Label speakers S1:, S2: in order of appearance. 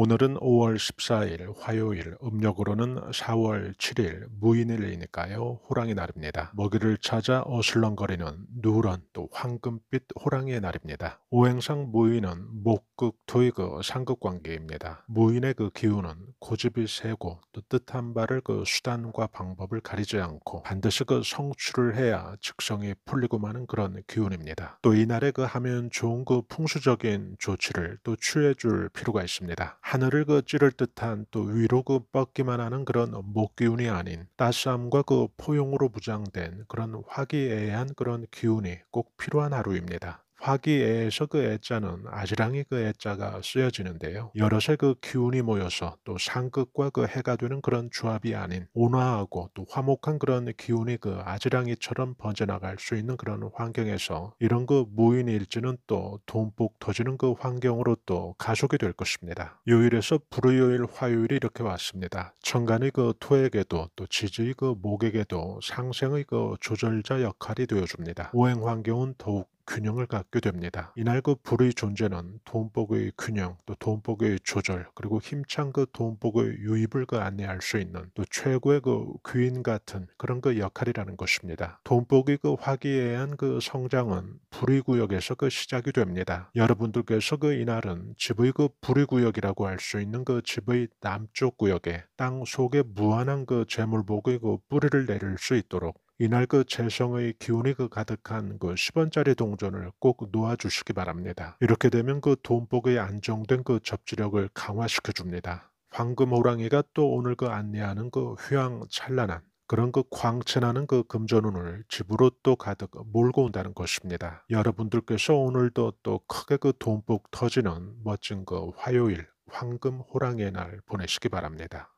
S1: 오늘은 5월 14일 화요일, 음력으로는 4월 7일 무인일이니까요. 호랑이 날입니다. 먹이를 찾아 어슬렁거리는 누런 또 황금빛 호랑이의 날입니다. 오행상 무인은 목극, 토이극, 상극관계입니다. 무인의 그 기운은 고집이 세고 또 뜻한 바를 그 수단과 방법을 가리지 않고 반드시 그 성취를 해야 직성이 풀리고 마는 그런 기운입니다. 또 이날에 그 하면 좋은 그 풍수적인 조치를 또 취해줄 필요가 있습니다. 하늘을 그 찌를 듯한 또 위로 그 뻗기만 하는 그런 목기운이 아닌 따스함과 그 포용으로 무장된 그런 화기애애한 그런 기운이 꼭 필요한 하루입니다. 화기애애에서 그 애자는 아지랑이 그 애자가 쓰여지는데요. 여럿의 그 기운이 모여서 또 상극과 그 해가 되는 그런 조합이 아닌 온화하고 또 화목한 그런 기운이 그 아지랑이처럼 번져나갈 수 있는 그런 환경에서 이런 그 무인일지는 또 돈복 터지는 그 환경으로 또 가속이 될 것입니다. 요일에서 불요일 화요일이 이렇게 왔습니다. 천간의 그 토에게도 또 지지의 그 목에게도 상생의 그 조절자 역할이 되어줍니다. 오행 환경은 더욱 균형을 갖게 됩니다. 이날 그 불의 존재는 돈복의 균형, 또 돈복의 조절, 그리고 힘찬 그 돈복의 유입을 그 안내할 수 있는 또 최고의 그 귀인 같은 그런 그 역할이라는 것입니다. 돈복의 그 화기애애한 그 성장은 불의 구역에서 그 시작이 됩니다. 여러분들께서 그 이날은 집의 그 불의 구역이라고 할 수 있는 그 집의 남쪽 구역에 땅 속에 무한한 그 재물복의 그 뿌리를 내릴 수 있도록 이날 그 재성의 기운이 그 가득한 그 10원짜리 동전을 꼭 놓아주시기 바랍니다. 이렇게 되면 그 돈복의 안정된 그 접지력을 강화시켜 줍니다. 황금 호랑이가 또 오늘 그 안내하는 그 휘황찬란한 그런 그 광채나는 그 금전운을 집으로 또 가득 몰고 온다는 것입니다. 여러분들께서 오늘도 또 크게 그 돈복 터지는 멋진 그 화요일 황금 호랑이의 날 보내시기 바랍니다.